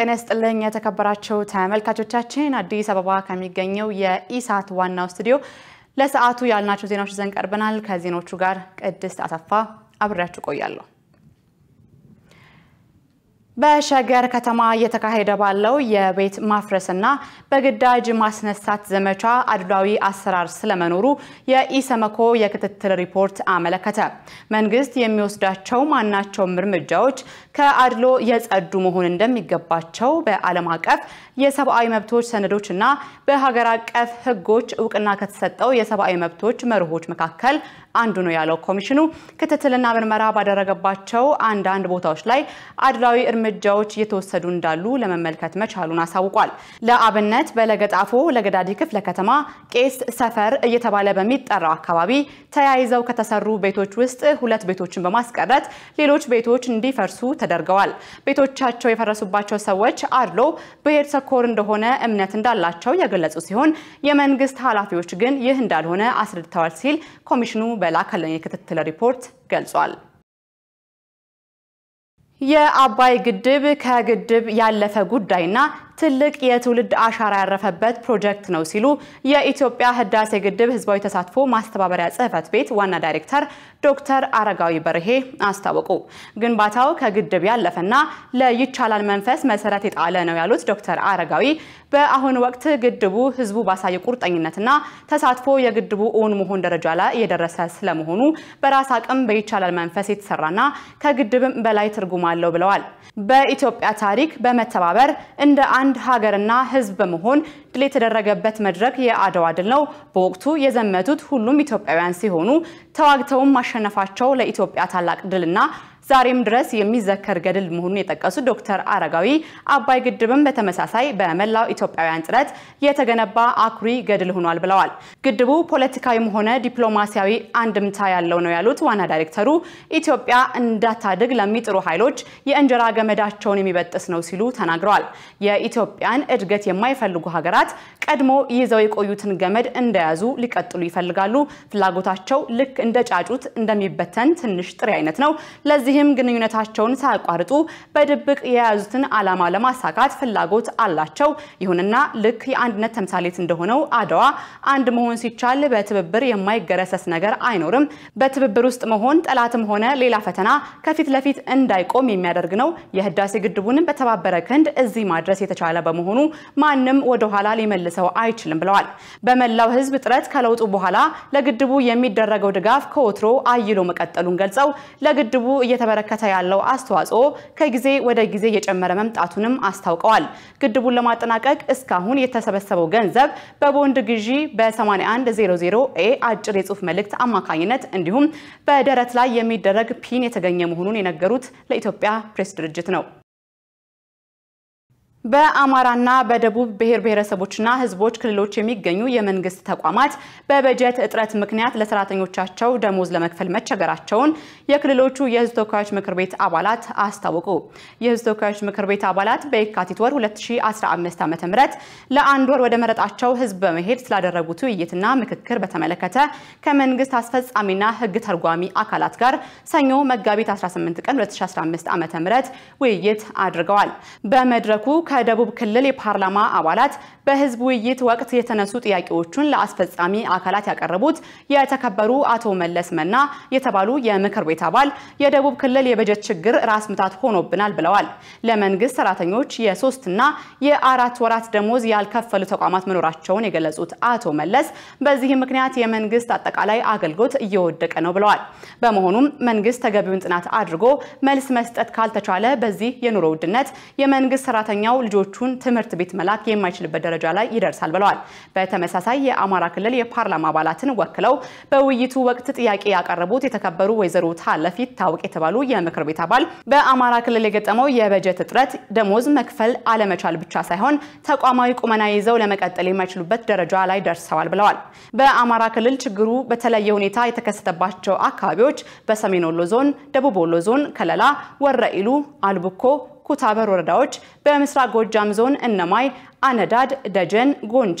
ጤና ይስጥልኝ የተከበራቸው ተመልካቾቻችን፣ አዲስ አበባ ከሚገኘው የኢሳት ዋናው ስቱዲዮ ለሰዓቱ ያልናቸው ዜናዎች ይዘን ቀርበናል። ከዜናዎቹ ጋር ቅድስት አሰፋ አብሬያችሁ ቆያለሁ። በሸገር ከተማ እየተካሄደ ባለው የቤት ማፍረስና በግዳጅ ማስነሳት ዘመቻ አድሏዊ አሰራር ስለመኖሩ የኢሰመኮ የክትትል ሪፖርት አመለከተ። መንግስት የሚወስዳቸው ማናቸውም እርምጃዎች ከአድሎ የጸዱ መሆን እንደሚገባቸው በዓለም አቀፍ የሰብአዊ መብቶች ሰነዶችና በሀገር አቀፍ ህጎች እውቅና ከተሰጠው የሰብአዊ መብቶች መርሆች መካከል አንዱ ነው ያለው ኮሚሽኑ ክትትልና ምርመራ ባደረገባቸው አንዳንድ ቦታዎች ላይ አድሏዊ እርምጃ እርምጃዎች እየተወሰዱ እንዳሉ ለመመልከት መቻሉን አሳውቋል። ለአብነት በለገጣፎ ለገዳዲ ክፍለ ከተማ ቄስ ሰፈር እየተባለ በሚጠራው አካባቢ ተያይዘው ከተሰሩ ቤቶች ውስጥ ሁለት ቤቶችን በማስቀረት ሌሎች ቤቶች እንዲፈርሱ ተደርገዋል። ቤቶቻቸው የፈረሱባቸው ሰዎች አድሎ ብሔር ተኮር እንደሆነ እምነት እንዳላቸው የገለጹ ሲሆን የመንግስት ኃላፊዎች ግን ይህ እንዳልሆነ አስረድተዋል ሲል ኮሚሽኑ በላከልን የክትትል ሪፖርት ገልጿል። የአባይ ግድብ ከግድብ ያለፈ ጉዳይና ትልቅ የትውልድ አሻራ ያረፈበት ፕሮጀክት ነው ሲሉ የኢትዮጵያ ህዳሴ ግድብ ህዝባዊ ተሳትፎ ማስተባበሪያ ጽህፈት ቤት ዋና ዳይሬክተር ዶክተር አረጋዊ በርሄ አስታወቁ። ግንባታው ከግድብ ያለፈና ለይቻላል መንፈስ መሰረት የጣለ ነው ያሉት ዶክተር አረጋዊ በአሁኑ ወቅት ግድቡ ህዝቡ ባሳየ ቁርጠኝነትና ተሳትፎ የግድቡ እውን መሆን ደረጃ ላይ እየደረሰ ስለመሆኑ በራስ አቅም በይቻላል መንፈስ የተሰራና ከግድብም በላይ ትርጉም አለው ብለዋል። በኢትዮጵያ ታሪክ በመተባበር እንደ አንድ አንድ ሀገርና ህዝብ በመሆን ድል የተደረገበት መድረክ የአድዋ ድል ነው። በወቅቱ የዘመቱት ሁሉም ኢትዮጵያውያን ሲሆኑ ተዋግተውም ማሸነፋቸው ለኢትዮጵያ ታላቅ ድልና ዛሬም ድረስ የሚዘከር ገድል መሆኑን የጠቀሱት ዶክተር አረጋዊ አባይ ግድብም በተመሳሳይ በመላው ኢትዮጵያውያን ጥረት የተገነባ አኩሪ ገድል ሆኗል ብለዋል። ግድቡ ፖለቲካዊም ሆነ ዲፕሎማሲያዊ አንድምታ ያለው ነው ያሉት ዋና ዳይሬክተሩ ኢትዮጵያ እንዳታድግ ለሚጥሩ ኃይሎች የእንጀራ ገመዳቸውን የሚበጥስ ነው ሲሉ ተናግረዋል። የኢትዮጵያን እድገት የማይፈልጉ ሀገራት ቀድሞ ይዘው የቆዩትን ገመድ እንደያዙ ሊቀጥሉ ይፈልጋሉ። ፍላጎታቸው ልክ እንደ ጫጩት እንደሚበተን ትንሽ ጥሬ አይነት ነው። ለዚህ በዚህም ግንኙነታቸውን ሳያቋርጡ በድብቅ የያዙትን ዓላማ ለማሳካት ፍላጎት አላቸው። ይሁንና ልክ የአንድነት ተምሳሌት እንደሆነው አድዋ አንድ መሆን ሲቻል በትብብር የማይገረሰስ ነገር አይኖርም። በትብብር ውስጥ መሆን ጠላትም ሆነ ሌላ ፈተና ከፊት ለፊት እንዳይቆም የሚያደርግ ነው። የህዳሴ ግድቡንም በተባበረ ክንድ እዚህ ማድረስ የተቻለ በመሆኑ ማንም ወደኋላ ሊመልሰው አይችልም ብለዋል። በመላው ህዝብ ጥረት ከለውጡ በኋላ ለግድቡ የሚደረገው ድጋፍ ከወትሮ አይሎ መቀጠሉን ገልጸው ለግድቡ እየተ እየተበረከተ ያለው አስተዋጽኦ ከጊዜ ወደ ጊዜ እየጨመረ መምጣቱንም አስታውቀዋል። ግድቡን ለማጠናቀቅ እስካሁን የተሰበሰበው ገንዘብ በቦንድ ግዢ በ8100 ኤ አጭር የጽሁፍ መልእክት አማካኝነት እንዲሁም በደረት ላይ የሚደረግ ፒን የተገኘ መሆኑን የነገሩት ለኢትዮጵያ ፕሬስ ድርጅት ነው። በአማራና በደቡብ ብሔር ብሔረሰቦችና ህዝቦች ክልሎች የሚገኙ የመንግስት ተቋማት በበጀት እጥረት ምክንያት ለሰራተኞቻቸው ደሞዝ ለመክፈል መቸገራቸውን የክልሎቹ የህዝብ ተወካዮች ምክር ቤት አባላት አስታወቁ። የህዝብ ተወካዮች ምክር ቤት አባላት በየካቲት ወር 2015 ዓ.ም ለአንድ ወር ወደ መረጣቸው ህዝብ በመሄድ ስላደረጉት ውይይትና ምክክር በተመለከተ ከመንግስት አስፈጻሚና ህግ ተርጓሚ አካላት ጋር ሰኞ መጋቢት 18 ቀን 2015 ዓ.ም ውይይት አድርገዋል። በመድረኩ ከ ከደቡብ ክልል የፓርላማ አባላት በህዝብ ውይይት ወቅት የተነሱ ጥያቄዎቹን ለአስፈጻሚ አካላት ያቀረቡት የተከበሩ አቶ መለስ መና የተባሉ የምክር ቤት አባል የደቡብ ክልል የበጀት ችግር ራስ ምታት ሆኖብናል ብለዋል። ለመንግስት ሰራተኞች የሶስትና የአራት ወራት ደሞዝ ያልከፈሉ ተቋማት መኖራቸውን የገለጹት አቶ መለስ በዚህ ምክንያት የመንግስት አጠቃላይ አገልግሎት እየወደቀ ነው ብለዋል። በመሆኑም መንግስት ተገቢውን ጥናት አድርጎ መልስ መስጠት ካልተቻለ በዚህ የኑሮ ውድነት የመንግስት ሰራተኛው ልጆቹን ትምህርት ቤት መላክ የማይችልበት ደረጃ ላይ ይደርሳል ብለዋል። በተመሳሳይ የአማራ ክልል የፓርላማ አባላትን ወክለው በውይይቱ ወቅት ጥያቄ ያቀረቡት የተከበሩ ወይዘሮ ታለፊት ታወቅ የተባሉ የምክር ቤት አባል በአማራ ክልል የገጠመው የበጀት እጥረት ደሞዝ መክፈል አለመቻል ብቻ ሳይሆን ተቋማዊ ቁመና ይዘው ለመቀጠል የማይችሉበት ደረጃ ላይ ደርሰዋል ብለዋል። በአማራ ክልል ችግሩ በተለየ ሁኔታ የተከሰተባቸው አካባቢዎች በሰሜን ወሎ ዞን፣ ደቡብ ወሎ ዞን፣ ከለላ፣ ወረኢሉ፣ አልብኮ ኩታበር ወረዳዎች በምስራቅ ጎጃም ዞን እነማይ፣ አነዳድ፣ ደጀን፣ ጎንቻ፣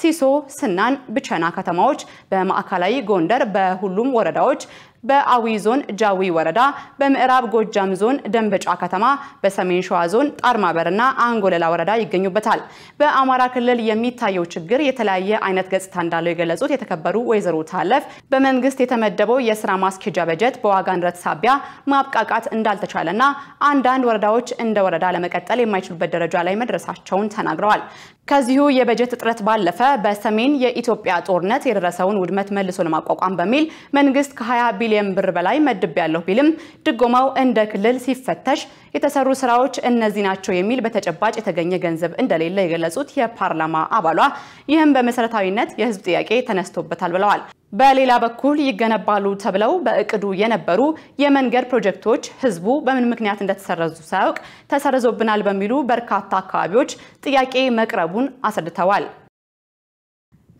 ሲሶ፣ ስናን፣ ብቸና ከተማዎች፣ በማዕከላዊ ጎንደር በሁሉም ወረዳዎች በአዊ ዞን ጃዊ ወረዳ፣ በምዕራብ ጎጃም ዞን ደንበጫ ከተማ፣ በሰሜን ሸዋ ዞን ጣርማበርና አንጎለላ ወረዳ ይገኙበታል። በአማራ ክልል የሚታየው ችግር የተለያየ አይነት ገጽታ እንዳለው የገለጹት የተከበሩ ወይዘሮ ታለፍ በመንግስት የተመደበው የስራ ማስኬጃ በጀት በዋጋ ንረት ሳቢያ ማብቃቃት እንዳልተቻለና አንዳንድ ወረዳዎች እንደ ወረዳ ለመቀጠል የማይችሉበት ደረጃ ላይ መድረሳቸውን ተናግረዋል። ከዚሁ የበጀት እጥረት ባለፈ በሰሜን የኢትዮጵያ ጦርነት የደረሰውን ውድመት መልሶ ለማቋቋም በሚል መንግስት ከ20 ቢሊዮን ብር በላይ መድብ ያለው ቢልም ድጎማው እንደ ክልል ሲፈተሽ የተሰሩ ስራዎች እነዚህ ናቸው የሚል በተጨባጭ የተገኘ ገንዘብ እንደሌለ የገለጹት የፓርላማ አባሏ ይህም በመሰረታዊነት የህዝብ ጥያቄ ተነስቶበታል ብለዋል። በሌላ በኩል ይገነባሉ ተብለው በእቅዱ የነበሩ የመንገድ ፕሮጀክቶች ህዝቡ በምን ምክንያት እንደተሰረዙ ሳያውቅ ተሰርዞብናል በሚሉ በርካታ አካባቢዎች ጥያቄ መቅረቡን አስረድተዋል።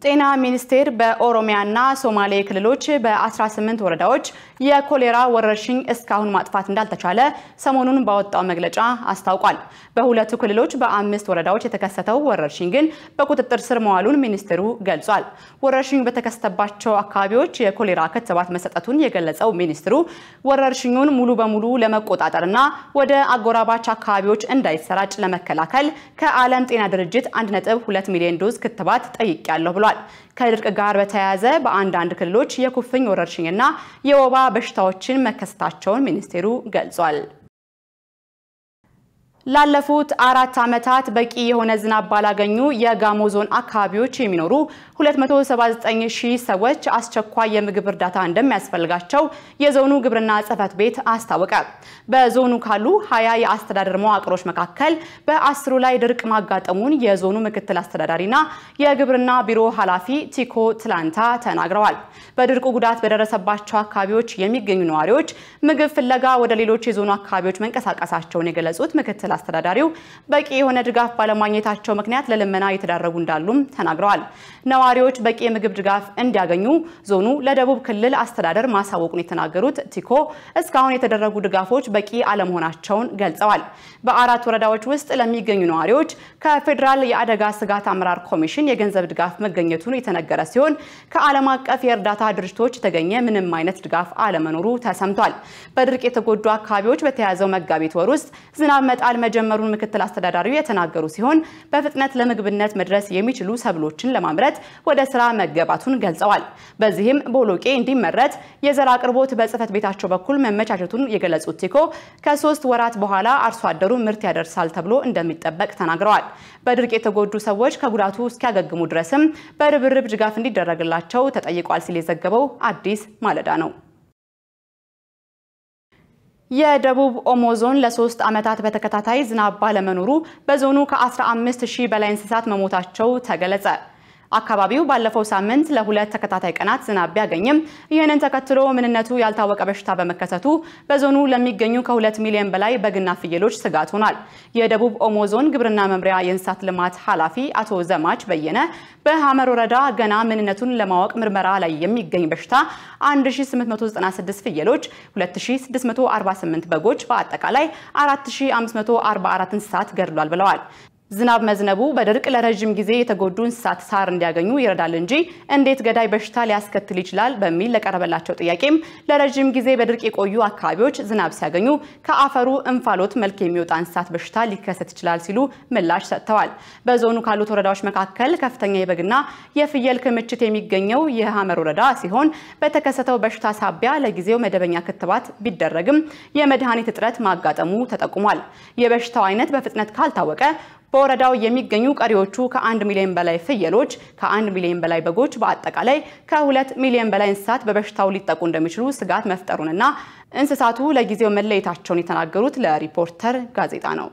ጤና ሚኒስቴር በኦሮሚያና ሶማሌ ክልሎች በ18 ወረዳዎች የኮሌራ ወረርሽኝ እስካሁን ማጥፋት እንዳልተቻለ ሰሞኑን ባወጣው መግለጫ አስታውቋል። በሁለቱ ክልሎች በአምስት ወረዳዎች የተከሰተው ወረርሽኝ ግን በቁጥጥር ስር መዋሉን ሚኒስቴሩ ገልጿል። ወረርሽኙ በተከሰተባቸው አካባቢዎች የኮሌራ ክትባት መሰጠቱን የገለጸው ሚኒስትሩ ወረርሽኙን ሙሉ በሙሉ ለመቆጣጠርና ወደ አጎራባች አካባቢዎች እንዳይሰራጭ ለመከላከል ከዓለም ጤና ድርጅት 1.2 ሚሊዮን ዶዝ ክትባት ጠይቄያለሁ ብሏል። ብሏል። ከድርቅ ጋር በተያያዘ በአንዳንድ ክልሎች የኩፍኝ ወረርሽኝና የወባ በሽታዎችን መከሰታቸውን ሚኒስቴሩ ገልጿል። ላለፉት አራት ዓመታት በቂ የሆነ ዝናብ ባላገኙ የጋሞ ዞን አካባቢዎች የሚኖሩ 279 ሺህ ሰዎች አስቸኳይ የምግብ እርዳታ እንደሚያስፈልጋቸው የዞኑ ግብርና ጽህፈት ቤት አስታወቀ። በዞኑ ካሉ 20 የአስተዳደር መዋቅሮች መካከል በአስሩ ላይ ድርቅ ማጋጠሙን የዞኑ ምክትል አስተዳዳሪና የግብርና ቢሮ ኃላፊ ቲኮ ትላንታ ተናግረዋል። በድርቁ ጉዳት በደረሰባቸው አካባቢዎች የሚገኙ ነዋሪዎች ምግብ ፍለጋ ወደ ሌሎች የዞኑ አካባቢዎች መንቀሳቀሳቸውን የገለጹት ምክትል አስተዳዳሪው በቂ የሆነ ድጋፍ ባለማግኘታቸው ምክንያት ለልመና እየተዳረጉ እንዳሉም ተናግረዋል። ነዋሪዎች በቂ የምግብ ድጋፍ እንዲያገኙ ዞኑ ለደቡብ ክልል አስተዳደር ማሳወቁን የተናገሩት ቲኮ እስካሁን የተደረጉ ድጋፎች በቂ አለመሆናቸውን ገልጸዋል። በአራት ወረዳዎች ውስጥ ለሚገኙ ነዋሪዎች ከፌዴራል የአደጋ ስጋት አመራር ኮሚሽን የገንዘብ ድጋፍ መገኘቱን የተነገረ ሲሆን ከዓለም አቀፍ የእርዳታ ድርጅቶች የተገኘ ምንም አይነት ድጋፍ አለመኖሩ ተሰምቷል። በድርቅ የተጎዱ አካባቢዎች በተያዘው መጋቢት ወር ውስጥ ዝናብ መጣል መጀመሩን ምክትል አስተዳዳሪው የተናገሩ ሲሆን በፍጥነት ለምግብነት መድረስ የሚችሉ ሰብሎችን ለማምረት ወደ ስራ መገባቱን ገልጸዋል። በዚህም ቦሎቄ እንዲመረት የዘር አቅርቦት በጽህፈት ቤታቸው በኩል መመቻቸቱን የገለጹት ቲኮ ከሶስት ወራት በኋላ አርሶ አደሩ ምርት ያደርሳል ተብሎ እንደሚጠበቅ ተናግረዋል። በድርቅ የተጎዱ ሰዎች ከጉዳቱ እስኪያገግሙ ድረስም በርብርብ ድጋፍ እንዲደረግላቸው ተጠይቋል ሲል የዘገበው አዲስ ማለዳ ነው። የደቡብ ኦሞ ዞን ለሶስት ዓመታት በተከታታይ ዝናብ ባለመኖሩ በዞኑ ከ15 ሺህ በላይ እንስሳት መሞታቸው ተገለጸ። አካባቢው ባለፈው ሳምንት ለሁለት ተከታታይ ቀናት ዝናብ ቢያገኝም ይህንን ተከትሎ ምንነቱ ያልታወቀ በሽታ በመከሰቱ በዞኑ ለሚገኙ ከሁለት ሚሊዮን በላይ በግና ፍየሎች ስጋት ሆኗል። የደቡብ ኦሞ ዞን ግብርና መምሪያ የእንስሳት ልማት ኃላፊ አቶ ዘማች በየነ በሐመር ወረዳ ገና ምንነቱን ለማወቅ ምርመራ ላይ የሚገኝ በሽታ 1896 ፍየሎች፣ 2648 በጎች፣ በአጠቃላይ 4544 እንስሳት ገድሏል ብለዋል። ዝናብ መዝነቡ በድርቅ ለረዥም ጊዜ የተጎዱ እንስሳት ሳር እንዲያገኙ ይረዳል እንጂ እንዴት ገዳይ በሽታ ሊያስከትል ይችላል በሚል ለቀረበላቸው ጥያቄም ለረዥም ጊዜ በድርቅ የቆዩ አካባቢዎች ዝናብ ሲያገኙ ከአፈሩ እንፋሎት መልክ የሚወጣ እንስሳት በሽታ ሊከሰት ይችላል ሲሉ ምላሽ ሰጥተዋል። በዞኑ ካሉት ወረዳዎች መካከል ከፍተኛ የበግና የፍየል ክምችት የሚገኘው የሐመር ወረዳ ሲሆን በተከሰተው በሽታ ሳቢያ ለጊዜው መደበኛ ክትባት ቢደረግም የመድኃኒት እጥረት ማጋጠሙ ተጠቁሟል። የበሽታው አይነት በፍጥነት ካልታወቀ በወረዳው የሚገኙ ቀሪዎቹ ከአንድ ሚሊዮን በላይ ፍየሎች፣ ከአንድ ሚሊዮን በላይ በጎች፣ በአጠቃላይ ከሁለት ሚሊዮን በላይ እንስሳት በበሽታው ሊጠቁ እንደሚችሉ ስጋት መፍጠሩንና እንስሳቱ ለጊዜው መለየታቸውን የተናገሩት ለሪፖርተር ጋዜጣ ነው።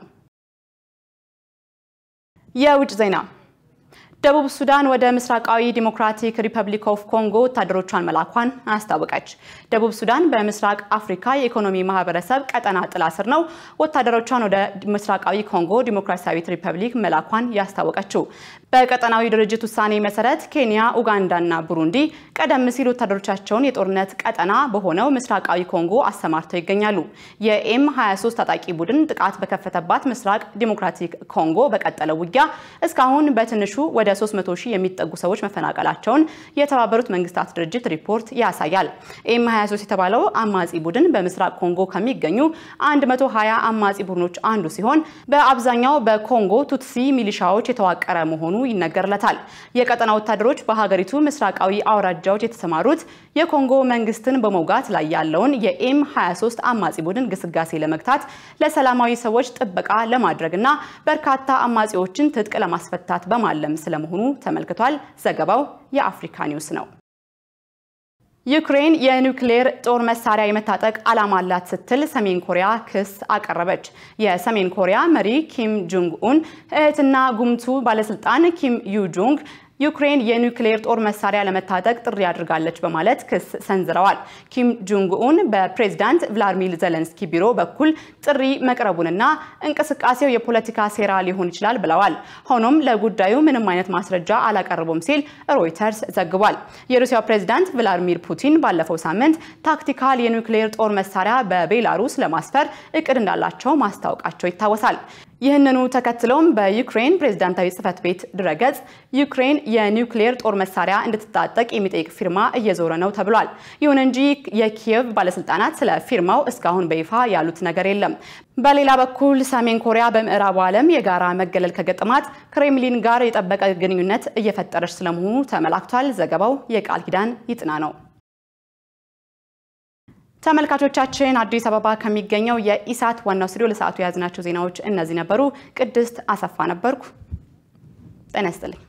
የውጭ ዜና ደቡብ ሱዳን ወደ ምስራቃዊ ዲሞክራቲክ ሪፐብሊክ ኦፍ ኮንጎ ወታደሮቿን መላኳን አስታወቀች። ደቡብ ሱዳን በምስራቅ አፍሪካ የኢኮኖሚ ማህበረሰብ ቀጠና ጥላ ስር ነው ወታደሮቿን ወደ ምስራቃዊ ኮንጎ ዲሞክራሲያዊት ሪፐብሊክ መላኳን ያስታወቀችው። በቀጠናዊ ድርጅት ውሳኔ መሰረት ኬንያ፣ ኡጋንዳና ቡሩንዲ ቀደም ሲል ወታደሮቻቸውን የጦርነት ቀጠና በሆነው ምስራቃዊ ኮንጎ አሰማርተው ይገኛሉ። የኤም 23 ታጣቂ ቡድን ጥቃት በከፈተባት ምስራቅ ዲሞክራቲክ ኮንጎ በቀጠለው ውጊያ እስካሁን በትንሹ ወደ 300 የሚጠጉ ሰዎች መፈናቀላቸውን የተባበሩት መንግስታት ድርጅት ሪፖርት ያሳያል። ኤም 23 የተባለው አማጺ ቡድን በምስራቅ ኮንጎ ከሚገኙ 120 አማጺ ቡድኖች አንዱ ሲሆን በአብዛኛው በኮንጎ ቱትሲ ሚሊሻዎች የተዋቀረ መሆኑ ይነገርለታል። የቀጠና ወታደሮች በሀገሪቱ ምስራቃዊ አውራጃዎች የተሰማሩት የኮንጎ መንግስትን በመውጋት ላይ ያለውን የኤም 23 አማጺ ቡድን ግስጋሴ ለመግታት ለሰላማዊ ሰዎች ጥበቃ ለማድረግና በርካታ አማጺዎችን ትጥቅ ለማስፈታት በማለም ስለመሆኑ ተመልክቷል። ዘገባው የአፍሪካ ኒውስ ነው። ዩክሬን የኒውክሌር ጦር መሳሪያ የመታጠቅ ዓላማ አላት ስትል ሰሜን ኮሪያ ክስ አቀረበች። የሰሜን ኮሪያ መሪ ኪም ጁንግ ኡን እህትና ጉምቱ ባለስልጣን ኪም ዩ ዩክሬን የኒውክሌር ጦር መሳሪያ ለመታጠቅ ጥሪ አድርጋለች በማለት ክስ ሰንዝረዋል። ኪም ጁንግ ኡን በፕሬዝዳንት ቭላድሚር ዘለንስኪ ቢሮ በኩል ጥሪ መቅረቡንና እንቅስቃሴው የፖለቲካ ሴራ ሊሆን ይችላል ብለዋል። ሆኖም ለጉዳዩ ምንም አይነት ማስረጃ አላቀረቡም ሲል ሮይተርስ ዘግቧል። የሩሲያው ፕሬዝዳንት ቭላድሚር ፑቲን ባለፈው ሳምንት ታክቲካል የኒውክሌር ጦር መሳሪያ በቤላሩስ ለማስፈር እቅድ እንዳላቸው ማስታወቃቸው ይታወሳል። ይህንኑ ተከትለውም በዩክሬን ፕሬዝዳንታዊ ጽህፈት ቤት ድረገጽ ዩክሬን የኒውክሌር ጦር መሳሪያ እንድትታጠቅ የሚጠይቅ ፊርማ እየዞረ ነው ተብሏል። ይሁን እንጂ የኪየቭ ባለስልጣናት ስለ ፊርማው እስካሁን በይፋ ያሉት ነገር የለም። በሌላ በኩል ሰሜን ኮሪያ በምዕራቡ ዓለም የጋራ መገለል ከገጠማት ክሬምሊን ጋር የጠበቀ ግንኙነት እየፈጠረች ስለመሆኑ ተመላክቷል። ዘገባው የቃል ኪዳን ይጥና ነው። ተመልካቾቻችን አዲስ አበባ ከሚገኘው የኢሳት ዋናው ስቱዲዮ ለሰዓቱ የያዝናቸው ዜናዎች እነዚህ ነበሩ። ቅድስት አሰፋ ነበርኩ። ጤና ይስጥልኝ።